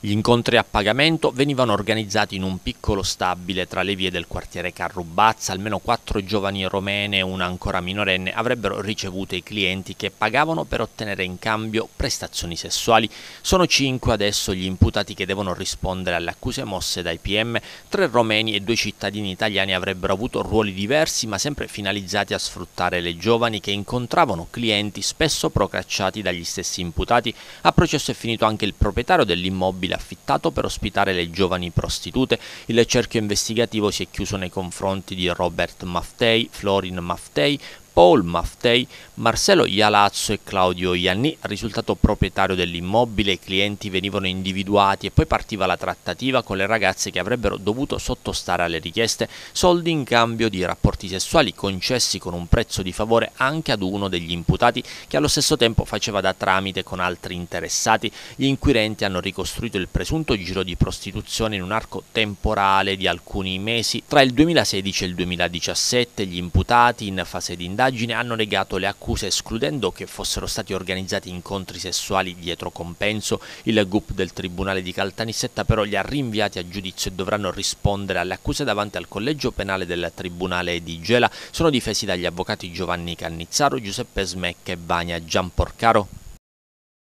Gli incontri a pagamento venivano organizzati in un piccolo stabile tra le vie del quartiere Carrubazza, almeno quattro giovani romene e una ancora minorenne avrebbero ricevuto i clienti che pagavano per ottenere in cambio prestazioni sessuali. Sono cinque adesso gli imputati che devono rispondere alle accuse mosse dai PM, tre romeni e due cittadini italiani avrebbero avuto ruoli diversi ma sempre finalizzati a sfruttare le giovani che incontravano clienti spesso procacciati dagli stessi imputati. A processo è finito anche il proprietario dell'immobile immobile affittato per ospitare le giovani prostitute, il cerchio investigativo si è chiuso nei confronti di Robert Maftei, Florin Maftei, Paul Maftei, Marcelo Ialazzo e Claudio Ianni, risultato proprietario dell'immobile, i clienti venivano individuati e poi partiva la trattativa con le ragazze che avrebbero dovuto sottostare alle richieste, soldi in cambio di rapporti sessuali concessi con un prezzo di favore anche ad uno degli imputati che allo stesso tempo faceva da tramite con altri interessati. Gli inquirenti hanno ricostruito il presunto giro di prostituzione in un arco temporale di alcuni mesi. Tra il 2016 e il 2017 gli imputati in fase di indagine indagine hanno negato le accuse escludendo che fossero stati organizzati incontri sessuali dietro compenso. Il GUP del Tribunale di Caltanissetta però li ha rinviati a giudizio e dovranno rispondere alle accuse davanti al collegio penale del Tribunale di Gela. Sono difesi dagli avvocati Giovanni Cannizzaro, Giuseppe Smecca e Vania Gianporcaro.